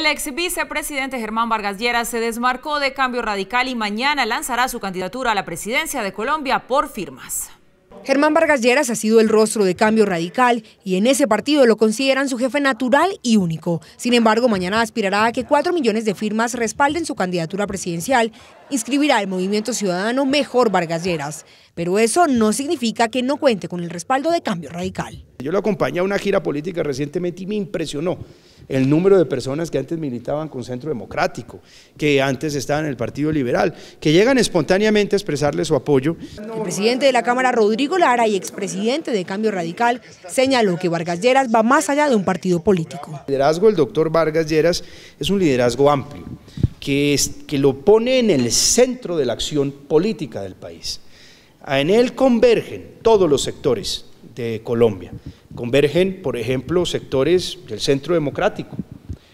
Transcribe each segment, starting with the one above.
El ex vicepresidente Germán Vargas Lleras se desmarcó de Cambio Radical y mañana lanzará su candidatura a la presidencia de Colombia por firmas. Germán Vargas Lleras ha sido el rostro de Cambio Radical y en ese partido lo consideran su jefe natural y único. Sin embargo, mañana aspirará a que 4 millones de firmas respalden su candidatura presidencial. Inscribirá el Movimiento Ciudadano Mejor Vargas Lleras. Pero eso no significa que no cuente con el respaldo de Cambio Radical. Yo lo acompañé a una gira política recientemente y me impresionó el número de personas que antes militaban con Centro Democrático, que antes estaban en el Partido Liberal, que llegan espontáneamente a expresarle su apoyo. El presidente de la Cámara, Rodrigo Lara, y expresidente de Cambio Radical, señaló que Vargas Lleras va más allá de un partido político. El liderazgo del doctor Vargas Lleras es un liderazgo amplio, que, que lo pone en el centro de la acción política del país. En él convergen todos los sectores de Colombia. Convergen, por ejemplo, sectores del centro democrático,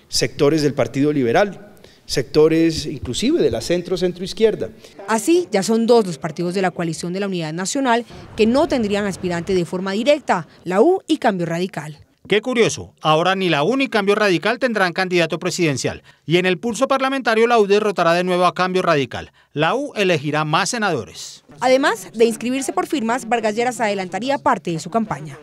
sectores del Partido Liberal, sectores inclusive de la centro-centro-izquierda. Así, ya son dos los partidos de la coalición de la Unidad Nacional que no tendrían aspirante de forma directa, la U y Cambio Radical. Qué curioso, ahora ni la U ni Cambio Radical tendrán candidato presidencial. Y en el pulso parlamentario la U derrotará de nuevo a Cambio Radical. La U elegirá más senadores. Además de inscribirse por firmas, Vargas Lleras adelantaría parte de su campaña.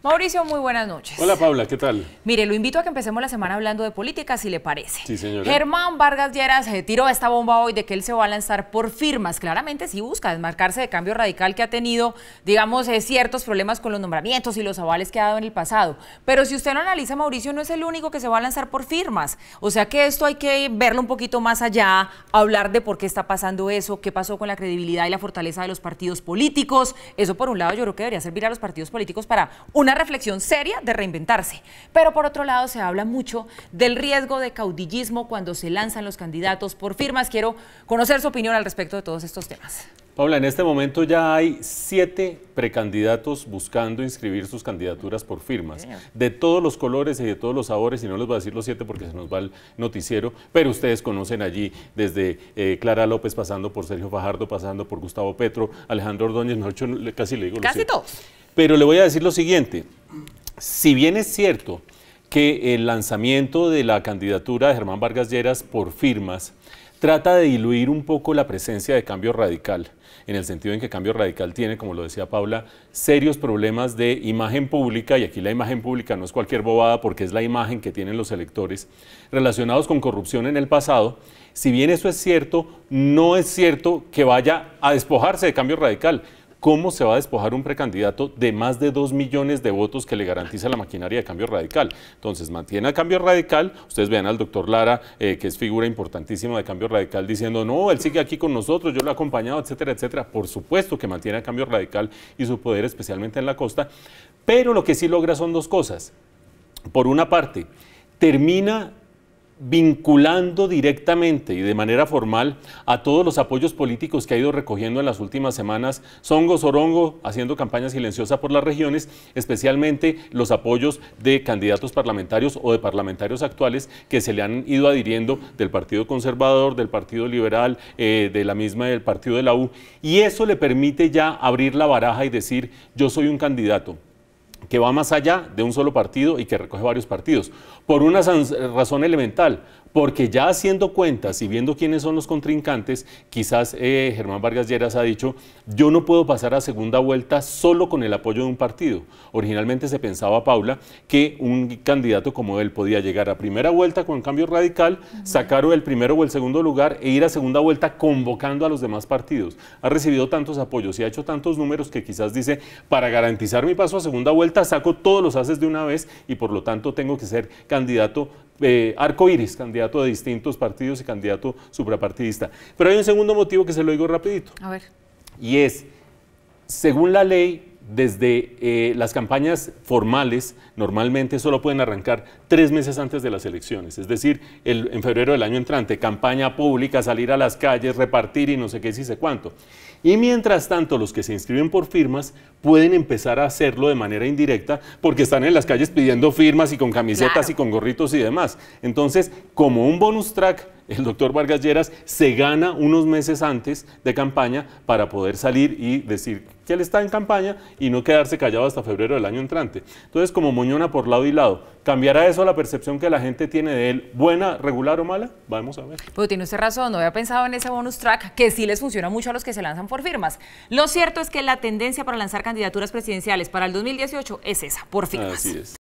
Mauricio, muy buenas noches. Hola Paula, ¿qué tal? Mire, lo invito a que empecemos la semana hablando de política, si le parece. Sí, señora. Germán Vargas Lleras eh, tiró esta bomba hoy de que él se va a lanzar por firmas. Claramente sí busca desmarcarse de cambio radical que ha tenido, digamos, eh, ciertos problemas con los nombramientos y los avales que ha dado en el pasado. Pero si usted lo analiza, Mauricio no es el único que se va a lanzar por firmas. O sea que esto hay que verlo un poquito más allá, hablar de por qué está pasando eso, qué pasó con la credibilidad y la fortaleza de los partidos políticos. Eso por un lado yo creo que debería servir a los partidos políticos para una reflexión seria de reinventarse. Pero por otro lado se habla mucho del riesgo de caudillismo cuando se lanzan los candidatos por firmas. Quiero conocer su opinión al respecto de todos estos temas. Paula, en este momento ya hay siete precandidatos buscando inscribir sus candidaturas por firmas, de todos los colores y de todos los sabores, y no les voy a decir los siete porque se nos va el noticiero, pero ustedes conocen allí desde eh, Clara López pasando por Sergio Fajardo, pasando por Gustavo Petro, Alejandro Ordóñez, casi le digo. Casi todos. Pero le voy a decir lo siguiente, si bien es cierto que el lanzamiento de la candidatura de Germán Vargas Lleras por firmas trata de diluir un poco la presencia de Cambio Radical, en el sentido en que Cambio Radical tiene, como lo decía Paula, serios problemas de imagen pública, y aquí la imagen pública no es cualquier bobada porque es la imagen que tienen los electores, relacionados con corrupción en el pasado. Si bien eso es cierto, no es cierto que vaya a despojarse de Cambio Radical. ¿Cómo se va a despojar un precandidato de más de dos millones de votos que le garantiza la maquinaria de cambio radical? Entonces, mantiene a cambio radical. Ustedes vean al doctor Lara, eh, que es figura importantísima de cambio radical, diciendo, no, él sigue aquí con nosotros, yo lo he acompañado, etcétera, etcétera. Por supuesto que mantiene a cambio radical y su poder, especialmente en la costa. Pero lo que sí logra son dos cosas. Por una parte, termina vinculando directamente y de manera formal a todos los apoyos políticos que ha ido recogiendo en las últimas semanas, Songo Sorongo haciendo campaña silenciosa por las regiones, especialmente los apoyos de candidatos parlamentarios o de parlamentarios actuales que se le han ido adhiriendo del Partido Conservador, del Partido Liberal, eh, de la misma del Partido de la U, y eso le permite ya abrir la baraja y decir, yo soy un candidato, que va más allá de un solo partido y que recoge varios partidos, por una razón elemental, porque ya haciendo cuentas y viendo quiénes son los contrincantes, quizás eh, Germán Vargas Lleras ha dicho, yo no puedo pasar a segunda vuelta solo con el apoyo de un partido. Originalmente se pensaba, Paula, que un candidato como él podía llegar a primera vuelta con cambio radical, sacar o sacar el primero o el segundo lugar e ir a segunda vuelta convocando a los demás partidos. Ha recibido tantos apoyos y ha hecho tantos números que quizás dice, para garantizar mi paso a segunda vuelta, saco todos los haces de una vez y por lo tanto tengo que ser candidato eh, arco iris, candidato de distintos partidos y candidato suprapartidista. Pero hay un segundo motivo que se lo digo rapidito. A ver. Y es, según la ley, desde eh, las campañas formales normalmente solo pueden arrancar tres meses antes de las elecciones, es decir, en febrero del año entrante, campaña pública, salir a las calles, repartir y no sé qué, si sé cuánto. Y mientras tanto, los que se inscriben por firmas pueden empezar a hacerlo de manera indirecta porque están en las calles pidiendo firmas y con camisetas y con gorritos y demás. Entonces, como un bonus track, el doctor Vargas Lleras se gana unos meses antes de campaña para poder salir y decir que él está en campaña y no quedarse callado hasta febrero del año entrante. Entonces, como Moñona por lado y lado, ¿cambiará eso la percepción que la gente tiene de él, buena, regular o mala? Vamos a ver. Pues tiene usted razón, no había pensado en ese bonus track que sí les funciona mucho a los que se lanzan por firmas. Lo cierto es que la tendencia para lanzar candidaturas presidenciales para el 2018 es esa, por firmas. Así es.